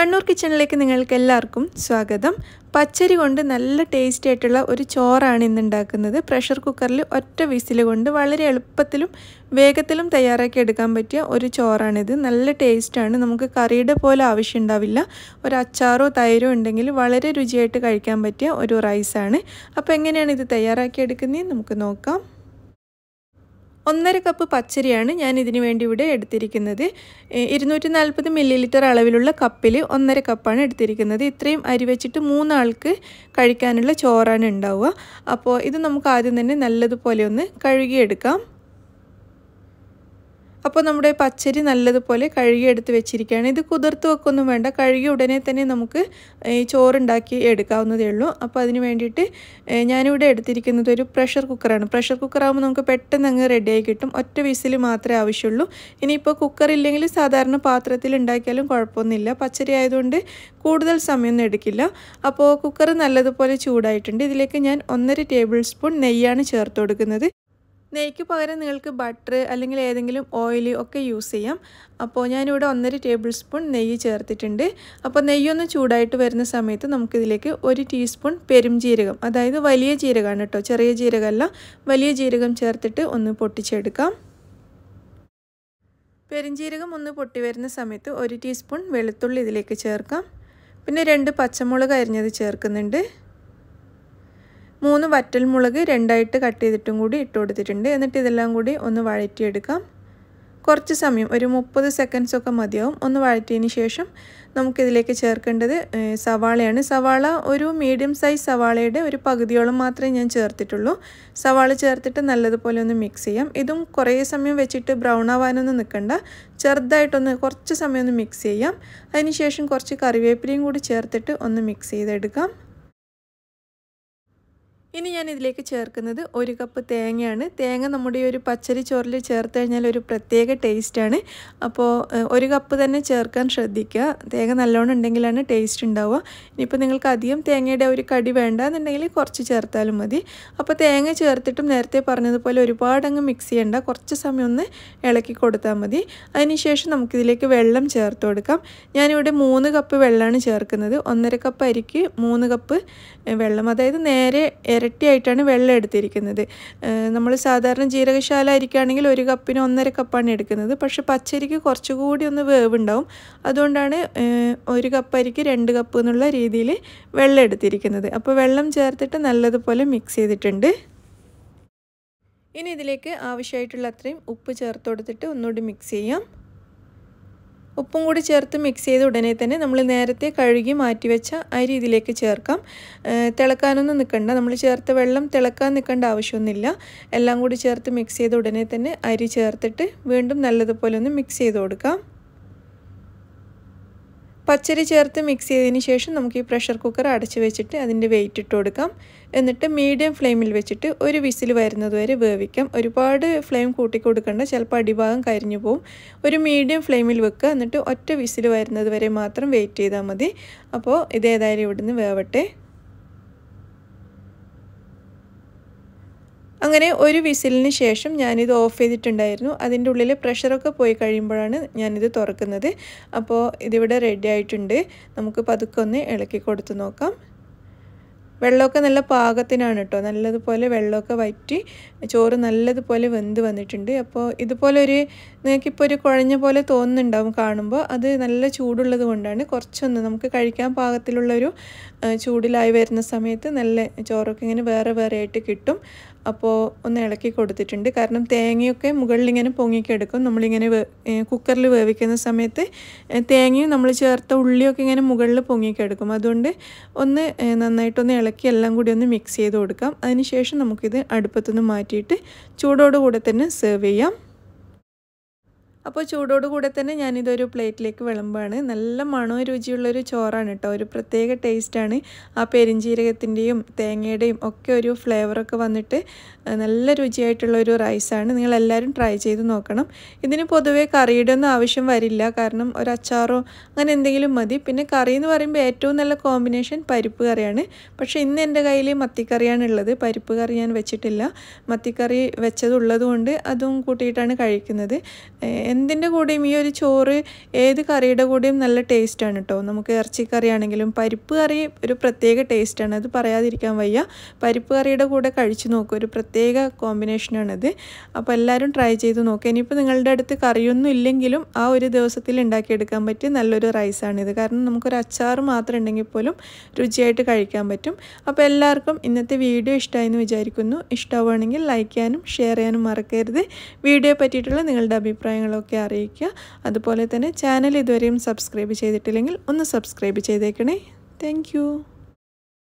കണ്ണൂർ കിച്ചണിലേക്ക് നിങ്ങൾക്ക് എല്ലാവർക്കും സ്വാഗതം പച്ചരി കൊണ്ട് നല്ല ടേസ്റ്റി ആയിട്ടുള്ള ഒരു ചോറാണ് ഇന്ന് ഉണ്ടാക്കുന്നത് പ്രഷർ കുക്കറിൽ ഒറ്റ വിസിൽ കൊണ്ട് വളരെ എളുപ്പത്തിലും വേഗത്തിലും തയ്യാറാക്കി എടുക്കാൻ പറ്റിയ ഒരു ചോറാണിത് നല്ല ടേസ്റ്റാണ് നമുക്ക് കറിയുടെ പോലെ ആവശ്യമുണ്ടാവില്ല ഒരു അച്ചാറോ തൈരോ ഉണ്ടെങ്കിൽ വളരെ രുചിയായിട്ട് കഴിക്കാൻ പറ്റിയ ഒരു റൈസാണ് അപ്പോൾ എങ്ങനെയാണ് ഇത് തയ്യാറാക്കി എടുക്കുന്നത് നമുക്ക് നോക്കാം ഒന്നര കപ്പ് പച്ചരിയാണ് ഞാൻ ഇതിന് വേണ്ടി ഇവിടെ എടുത്തിരിക്കുന്നത് ഇരുന്നൂറ്റി നാൽപ്പത് മില്ലി ലിറ്റർ അളവിലുള്ള കപ്പിൽ ഒന്നര കപ്പാണ് എടുത്തിരിക്കുന്നത് ഇത്രയും അരി വെച്ചിട്ട് മൂന്നാൾക്ക് കഴിക്കാനുള്ള ചോറാണ് ഉണ്ടാവുക അപ്പോൾ ഇത് നമുക്ക് ആദ്യം തന്നെ നല്ലതുപോലെ ഒന്ന് കഴുകിയെടുക്കാം അപ്പോൾ നമ്മുടെ പച്ചരി നല്ലതുപോലെ കഴുകി എടുത്ത് വെച്ചിരിക്കുകയാണ് ഇത് കുതിർത്ത് വെക്കൊന്നും വേണ്ട കഴുകി ഉടനെ തന്നെ നമുക്ക് ഈ ചോറുണ്ടാക്കി എടുക്കാവുന്നതേ ഉള്ളൂ അപ്പോൾ അതിന് വേണ്ടിയിട്ട് ഞാനിവിടെ എടുത്തിരിക്കുന്നത് ഒരു പ്രഷർ കുക്കറാണ് പ്രഷർ കുക്കറാകുമ്പോൾ നമുക്ക് പെട്ടെന്ന് അങ്ങ് റെഡിയായി കിട്ടും ഒറ്റ വിസിൽ മാത്രമേ ആവശ്യമുള്ളൂ ഇനിയിപ്പോൾ കുക്കർ ഇല്ലെങ്കിൽ സാധാരണ പാത്രത്തിൽ ഉണ്ടാക്കിയാലും കുഴപ്പമൊന്നുമില്ല പച്ചരി ആയതുകൊണ്ട് കൂടുതൽ സമയമൊന്നും എടുക്കില്ല അപ്പോൾ കുക്കർ നല്ലതുപോലെ ചൂടായിട്ടുണ്ട് ഇതിലേക്ക് ഞാൻ ഒന്നര ടേബിൾ സ്പൂൺ നെയ്യാണ് ചേർത്ത് കൊടുക്കുന്നത് നെയ്ക്ക് പകരം നിങ്ങൾക്ക് ബട്ടർ അല്ലെങ്കിൽ ഏതെങ്കിലും ഓയിൽ ഒക്കെ യൂസ് ചെയ്യാം അപ്പോൾ ഞാനിവിടെ ഒന്നര ടേബിൾ സ്പൂൺ നെയ്യ് ചേർത്തിട്ടുണ്ട് അപ്പോൾ നെയ്യൊന്ന് ചൂടായിട്ട് വരുന്ന സമയത്ത് നമുക്കിതിലേക്ക് ഒരു ടീസ്പൂൺ പെരും ജീരകം അതായത് വലിയ ജീരകമാണ് കേട്ടോ ചെറിയ ജീരകമല്ല വലിയ ജീരകം ചേർത്തിട്ട് ഒന്ന് പൊട്ടിച്ചെടുക്കാം പെരുംജീരകം ഒന്ന് പൊട്ടി വരുന്ന സമയത്ത് ഒരു ടീസ്പൂൺ വെളുത്തുള്ളി ഇതിലേക്ക് ചേർക്കാം പിന്നെ രണ്ട് പച്ചമുളക് അരിഞ്ഞത് ചേർക്കുന്നുണ്ട് മൂന്ന് വറ്റൽ മുളക് രണ്ടായിട്ട് കട്ട് ചെയ്തിട്ടും കൂടി ഇട്ട് കൊടുത്തിട്ടുണ്ട് എന്നിട്ട് ഇതെല്ലാം കൂടി ഒന്ന് വഴറ്റിയെടുക്കാം കുറച്ച് സമയം ഒരു മുപ്പത് സെക്കൻഡ്സ് ഒക്കെ മതിയാവും ഒന്ന് വഴറ്റിയതിന് ശേഷം നമുക്കിതിലേക്ക് ചേർക്കേണ്ടത് സവാളയാണ് സവാള ഒരു മീഡിയം സൈസ് സവാളയുടെ ഒരു പകുതിയോളം മാത്രമേ ഞാൻ ചേർത്തിട്ടുള്ളൂ സവാള ചേർത്തിട്ട് നല്ലതുപോലെ ഒന്ന് മിക്സ് ചെയ്യാം ഇതും കുറേ സമയം വെച്ചിട്ട് ബ്രൗൺ ആവാനൊന്നും നിൽക്കണ്ട ചെറുതായിട്ടൊന്ന് കുറച്ച് സമയം ഒന്ന് മിക്സ് ചെയ്യാം അതിനുശേഷം കുറച്ച് കറിവേപ്പിലയും കൂടി ചേർത്തിട്ട് ഒന്ന് മിക്സ് ചെയ്തെടുക്കാം ഇനി ഞാൻ ഇതിലേക്ക് ചേർക്കുന്നത് ഒരു കപ്പ് തേങ്ങയാണ് തേങ്ങ നമ്മുടെ ഈ ഒരു പച്ചരി ചോറിൽ ചേർത്ത് കഴിഞ്ഞാൽ ഒരു പ്രത്യേക ടേസ്റ്റാണ് അപ്പോൾ ഒരു കപ്പ് തന്നെ ചേർക്കാൻ ശ്രദ്ധിക്കുക തേങ്ങ നല്ലോണം ഉണ്ടെങ്കിലാണ് ടേസ്റ്റ് ഉണ്ടാവുക ഇനിയിപ്പോൾ നിങ്ങൾക്ക് അധികം തേങ്ങയുടെ ഒരു കടി വേണ്ട എന്നുണ്ടെങ്കിൽ കുറച്ച് ചേർത്താലും മതി അപ്പോൾ തേങ്ങ ചേർത്തിട്ടും നേരത്തെ പറഞ്ഞതുപോലെ ഒരുപാടങ്ങ് മിക്സ് ചെയ്യേണ്ട കുറച്ച് സമയം ഒന്ന് ഇളക്കി കൊടുത്താൽ മതി അതിനുശേഷം നമുക്കിതിലേക്ക് വെള്ളം ചേർത്ത് കൊടുക്കാം ഞാനിവിടെ മൂന്ന് കപ്പ് വെള്ളമാണ് ചേർക്കുന്നത് ഒന്നര കപ്പ് അരിക്ക് മൂന്ന് കപ്പ് വെള്ളം അതായത് നേരെ ഇരട്ടിയായിട്ടാണ് വെള്ളം എടുത്തിരിക്കുന്നത് നമ്മൾ സാധാരണ ജീരകശാല അരിക്കുകയാണെങ്കിൽ ഒരു കപ്പിന് ഒന്നര കപ്പാണ് എടുക്കുന്നത് പക്ഷേ പച്ചരിക്ക് കുറച്ചുകൂടി ഒന്ന് വേവുണ്ടാവും അതുകൊണ്ടാണ് ഒരു കപ്പ് അരിക്ക് രണ്ട് കപ്പ് എന്നുള്ള രീതിയിൽ വെള്ളം എടുത്തിരിക്കുന്നത് അപ്പോൾ വെള്ളം ചേർത്തിട്ട് നല്ലതുപോലെ മിക്സ് ചെയ്തിട്ടുണ്ട് ഇനി ഇതിലേക്ക് ആവശ്യമായിട്ടുള്ള അത്രയും ഉപ്പ് ചേർത്ത് കൊടുത്തിട്ട് ഒന്നുകൂടി മിക്സ് ചെയ്യാം ഉപ്പും കൂടി ചേർത്ത് മിക്സ് ചെയ്ത ഉടനെ തന്നെ നമ്മൾ നേരത്തെ കഴുകി മാറ്റിവെച്ച അരി ഇതിലേക്ക് ചേർക്കാം തിളക്കാനൊന്നും നിൽക്കണ്ട നമ്മൾ ചേർത്ത വെള്ളം തിളക്കാൻ നിൽക്കേണ്ട ആവശ്യമൊന്നുമില്ല എല്ലാം കൂടി ചേർത്ത് മിക്സ് ചെയ്ത ഉടനെ തന്നെ അരി ചേർത്തിട്ട് വീണ്ടും നല്ലതുപോലെ ഒന്ന് മിക്സ് ചെയ്ത് കൊടുക്കാം പച്ചരി ചേർത്ത് മിക്സ് ചെയ്തതിന് ശേഷം നമുക്ക് ഈ പ്രഷർ കുക്കർ അടച്ച് വെച്ചിട്ട് അതിൻ്റെ വെയിറ്റ് ഇട്ട് കൊടുക്കാം എന്നിട്ട് മീഡിയം ഫ്ലെയിമിൽ വെച്ചിട്ട് ഒരു വിസിൽ വരുന്നത് വരെ വേവിക്കാം ഒരുപാട് ഫ്ലെയിം കൂട്ടി കൊടുക്കേണ്ട ചിലപ്പോൾ അടിഭാഗം കരിഞ്ഞു പോവും ഒരു മീഡിയം ഫ്ലെയിമിൽ വെക്കുക എന്നിട്ട് ഒറ്റ വിസിൽ വരുന്നത് വരെ മാത്രം വെയിറ്റ് ചെയ്താൽ മതി അപ്പോൾ ഇതേതായാലും ഇവിടുന്ന് വേവട്ടെ അങ്ങനെ ഒരു വിസിലിന് ശേഷം ഞാനിത് ഓഫ് ചെയ്തിട്ടുണ്ടായിരുന്നു അതിൻ്റെ ഉള്ളിൽ പ്രഷറൊക്കെ പോയി കഴിയുമ്പോഴാണ് ഞാനിത് തുറക്കുന്നത് അപ്പോൾ ഇതിവിടെ റെഡി ആയിട്ടുണ്ട് നമുക്ക് പതുക്കെ ഒന്ന് ഇളക്കി കൊടുത്ത് നോക്കാം വെള്ളമൊക്കെ നല്ല പാകത്തിനാണ് കേട്ടോ നല്ലതുപോലെ വെള്ളമൊക്കെ വറ്റി ചോറ് നല്ലതുപോലെ വെന്ത് വന്നിട്ടുണ്ട് അപ്പോൾ ഇതുപോലെ ഒരു നിങ്ങൾക്കിപ്പോൾ ഒരു കുഴഞ്ഞ പോലെ തോന്നുന്നുണ്ടാവും കാണുമ്പോൾ അത് നല്ല ചൂടുള്ളത് കൊണ്ടാണ് കുറച്ചൊന്ന് നമുക്ക് കഴിക്കാൻ പാകത്തിലുള്ള ഒരു ചൂടിലായി വരുന്ന സമയത്ത് നല്ല ചോറൊക്കെ ഇങ്ങനെ വേറെ വേറെ ആയിട്ട് കിട്ടും അപ്പോൾ ഒന്ന് ഇളക്കി കൊടുത്തിട്ടുണ്ട് കാരണം തേങ്ങയൊക്കെ മുകളിലിങ്ങനെ പൊങ്ങിയൊക്കെ എടുക്കും നമ്മളിങ്ങനെ കുക്കറിൽ വേവിക്കുന്ന സമയത്ത് തേങ്ങയും നമ്മൾ ചേർത്ത ഉള്ളിയൊക്കെ ഇങ്ങനെ മുകളിൽ പൊങ്ങിക്കെടുക്കും അതുകൊണ്ട് ഒന്ന് നന്നായിട്ടൊന്ന് ഇളക്കി എല്ലാം കൂടി ഒന്ന് മിക്സ് ചെയ്ത് കൊടുക്കാം അതിനുശേഷം നമുക്കിത് അടുപ്പത്തുനിന്ന് മാറ്റിയിട്ട് ചൂടോടുകൂടെ തന്നെ സെർവ് ചെയ്യാം അപ്പോൾ ചൂടോടുകൂടെ തന്നെ ഞാനിതൊരു പ്ലേറ്റിലേക്ക് വിളമ്പാണ് നല്ല മണോ രുചിയുള്ളൊരു ചോറാണ് കേട്ടോ ഒരു പ്രത്യേക ടേസ്റ്റാണ് ആ പെരിഞ്ജീരകത്തിൻ്റെയും തേങ്ങയുടെയും ഒക്കെ ഒരു ഫ്ലേവറൊക്കെ വന്നിട്ട് നല്ല രുചിയായിട്ടുള്ളൊരു റൈസാണ് നിങ്ങളെല്ലാവരും ട്രൈ ചെയ്ത് നോക്കണം ഇതിന് പൊതുവേ കറിയുടെ ഒന്നും ആവശ്യം വരില്ല കാരണം ഒരു അച്ചാറോ അങ്ങനെ എന്തെങ്കിലും മതി പിന്നെ കറി എന്ന് പറയുമ്പോൾ ഏറ്റവും നല്ല കോമ്പിനേഷൻ പരിപ്പ് കറിയാണ് പക്ഷേ ഇന്ന് എൻ്റെ കയ്യിൽ മത്തിക്കറിയാണ് ഉള്ളത് പരിപ്പ് കറി ഞാൻ വെച്ചിട്ടില്ല മത്തിക്കറി വെച്ചതുള്ളതുകൊണ്ട് അതും കൂട്ടിയിട്ടാണ് കഴിക്കുന്നത് എന്തിൻ്റെ കൂടെയും ഈ ഒരു ചോറ് ഏത് കറിയുടെ കൂടെയും നല്ല ടേസ്റ്റാണ് കേട്ടോ നമുക്ക് ആണെങ്കിലും പരിപ്പ് കറി ഒരു പ്രത്യേക ടേസ്റ്റാണ് അത് പറയാതിരിക്കാൻ വയ്യ പരിപ്പ് കറിയുടെ കൂടെ കഴിച്ചു നോക്കുക ഒരു പ്രത്യേക കോമ്പിനേഷനാണത് അപ്പോൾ എല്ലാവരും ട്രൈ ചെയ്ത് നോക്കുക ഇനിയിപ്പോൾ നിങ്ങളുടെ അടുത്ത് കറിയൊന്നും ഇല്ലെങ്കിലും ആ ഒരു ദിവസത്തിൽ ഉണ്ടാക്കിയെടുക്കാൻ പറ്റിയ നല്ലൊരു റൈസാണിത് കാരണം നമുക്കൊരു അച്ചാർ മാത്രം ഉണ്ടെങ്കിൽ പോലും രുചിയായിട്ട് കഴിക്കാൻ പറ്റും അപ്പോൾ എല്ലാവർക്കും ഇന്നത്തെ വീഡിയോ ഇഷ്ടമായെന്ന് വിചാരിക്കുന്നു ഇഷ്ടമാവുകയാണെങ്കിൽ ലൈക്ക് ചെയ്യാനും ഷെയർ ചെയ്യാനും മറക്കരുത് വീഡിയോയെ പറ്റിയിട്ടുള്ള നിങ്ങളുടെ അഭിപ്രായങ്ങളൊക്കെ ഒക്കെ അറിയിക്കുക അതുപോലെ തന്നെ ചാനൽ ഇതുവരെയും സബ്സ്ക്രൈബ് ചെയ്തിട്ടില്ലെങ്കിൽ ഒന്ന് സബ്സ്ക്രൈബ് ചെയ്തേക്കണേ താങ്ക്